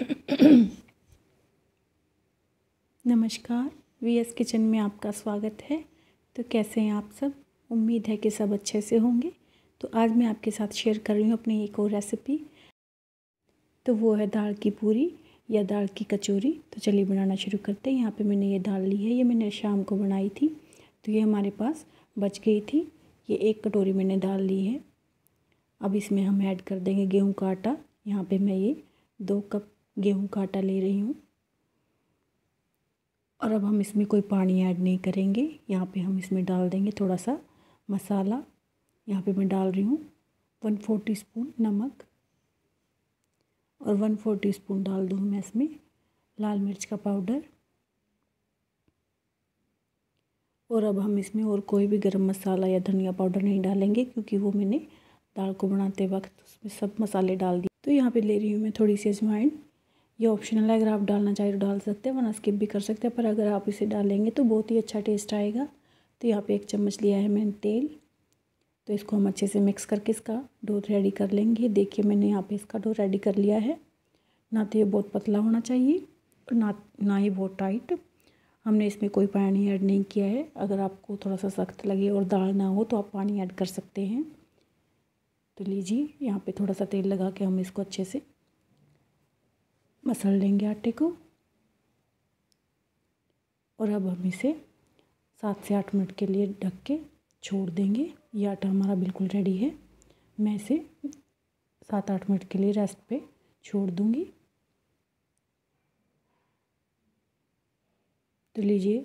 नमस्कार V S kitchen में आपका स्वागत है तो कैसे हैं आप सब उम्मीद है कि सब अच्छे से होंगे तो आज मैं आपके साथ शेयर कर रही हूँ अपनी एक और रेसिपी तो वो है दाल की पूरी या दाल की कचौरी तो चलिए बनाना शुरू करते हैं यहाँ पे मैंने ये दाल ली है ये मैंने शाम को बनाई थी तो ये हमारे पास बच गई थी ये एक कटोरी मैंने दाल ली है अब इसमें हम ऐड कर देंगे गेहूँ का आटा यहाँ पे मैं ये दो कप गेहूं का आटा ले रही हूँ और अब हम इसमें कोई पानी ऐड नहीं करेंगे यहाँ पे हम इसमें डाल देंगे थोड़ा सा मसाला यहाँ पे मैं डाल रही हूँ वन फोर टी स्पून नमक और वन फोर टी स्पून डाल दूँ मैं इसमें लाल मिर्च का पाउडर और अब हम इसमें और कोई भी गरम मसाला या धनिया पाउडर नहीं डालेंगे क्योंकि वो मैंने दाल को बनाते वक्त उसमें सब मसाले डाल दिए तो यहाँ पे ले रही हूँ मैं थोड़ी सी अजवाइन ये ऑप्शनल है अगर आप डालना चाहें तो डाल सकते हैं वरना स्किप भी कर सकते हैं पर अगर आप इसे डालेंगे तो बहुत ही अच्छा टेस्ट आएगा तो यहाँ पे एक चम्मच लिया है मैंने तेल तो इसको हम अच्छे से मिक्स करके इसका डो रेडी कर लेंगे देखिए मैंने यहाँ पे इसका डो रेडी कर लिया है ना तो ये बहुत पतला होना चाहिए और ना ना ही बहुत टाइट हमने इसमें कोई पानी ऐड नहीं किया है अगर आपको थोड़ा सा सख्त लगे और दाल ना हो तो आप पानी ऐड कर सकते हैं तो लीजिए यहाँ पर थोड़ा सा तेल लगा के हम इसको अच्छे से मसल लेंगे आटे को और अब हम इसे सात से आठ मिनट के लिए ढक के छोड़ देंगे ये आटा हमारा बिल्कुल रेडी है मैं इसे सात आठ मिनट के लिए रेस्ट पे छोड़ दूँगी तो लीजिए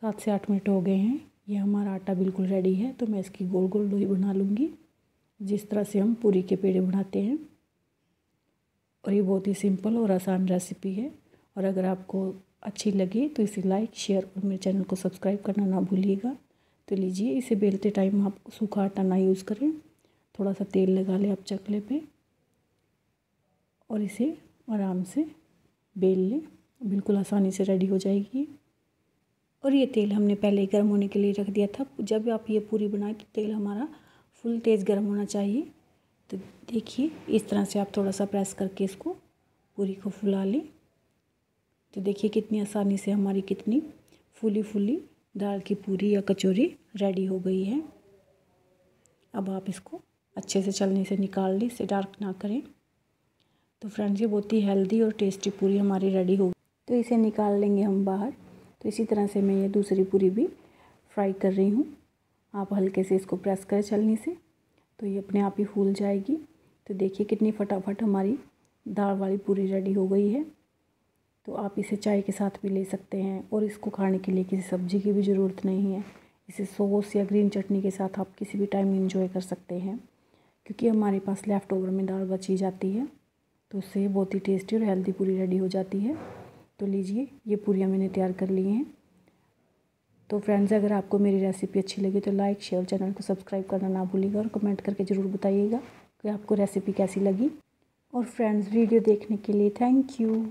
सात से आठ मिनट हो गए हैं ये हमारा आटा बिल्कुल रेडी है तो मैं इसकी गोल गोल डोई बना लूँगी जिस तरह से हम पूरी के पेड़े बनाते हैं और ये बहुत ही सिंपल और आसान रेसिपी है और अगर आपको अच्छी लगी तो इसे लाइक शेयर और मेरे चैनल को सब्सक्राइब करना ना भूलिएगा तो लीजिए इसे बेलते टाइम आप सूखा आटा ना यूज़ करें थोड़ा सा तेल लगा लें आप चकले पे और इसे आराम से बेल लें बिल्कुल आसानी से रेडी हो जाएगी और ये तेल हमने पहले ही गर्म होने के लिए रख दिया था जब आप ये पूरी बनाए तो तेल हमारा फुल तेज़ गर्म होना चाहिए तो देखिए इस तरह से आप थोड़ा सा प्रेस करके इसको पूरी को फुला लें तो देखिए कितनी आसानी से हमारी कितनी फुली फुली दाल की पूरी या कचौरी रेडी हो गई है अब आप इसको अच्छे से चलने से निकाल लें इसे डार्क ना करें तो फ्रेंड्स ये बहुत ही हेल्दी और टेस्टी पूरी हमारी रेडी होगी तो इसे निकाल लेंगे हम बाहर तो इसी तरह से मैं ये दूसरी पूरी भी फ्राई कर रही हूँ आप हल्के से इसको प्रेस करें चलने से तो ये अपने आप ही फूल जाएगी तो देखिए कितनी फटाफट हमारी दाल वाली पूरी रेडी हो गई है तो आप इसे चाय के साथ भी ले सकते हैं और इसको खाने के लिए किसी सब्ज़ी की भी ज़रूरत नहीं है इसे सॉस या ग्रीन चटनी के साथ आप किसी भी टाइम इंजॉय कर सकते हैं क्योंकि हमारे पास लेफ़्ट ओवर में दाल बची जाती है तो उससे बहुत ही टेस्टी और हेल्दी पूरी रेडी हो जाती है तो लीजिए ये पूरियाँ मैंने तैयार कर ली हैं तो फ्रेंड्स अगर आपको मेरी रेसिपी अच्छी लगी तो लाइक शेयर चैनल को सब्सक्राइब करना ना भूलिएगा और कमेंट करके ज़रूर बताइएगा कि आपको रेसिपी कैसी लगी और फ्रेंड्स वीडियो देखने के लिए थैंक यू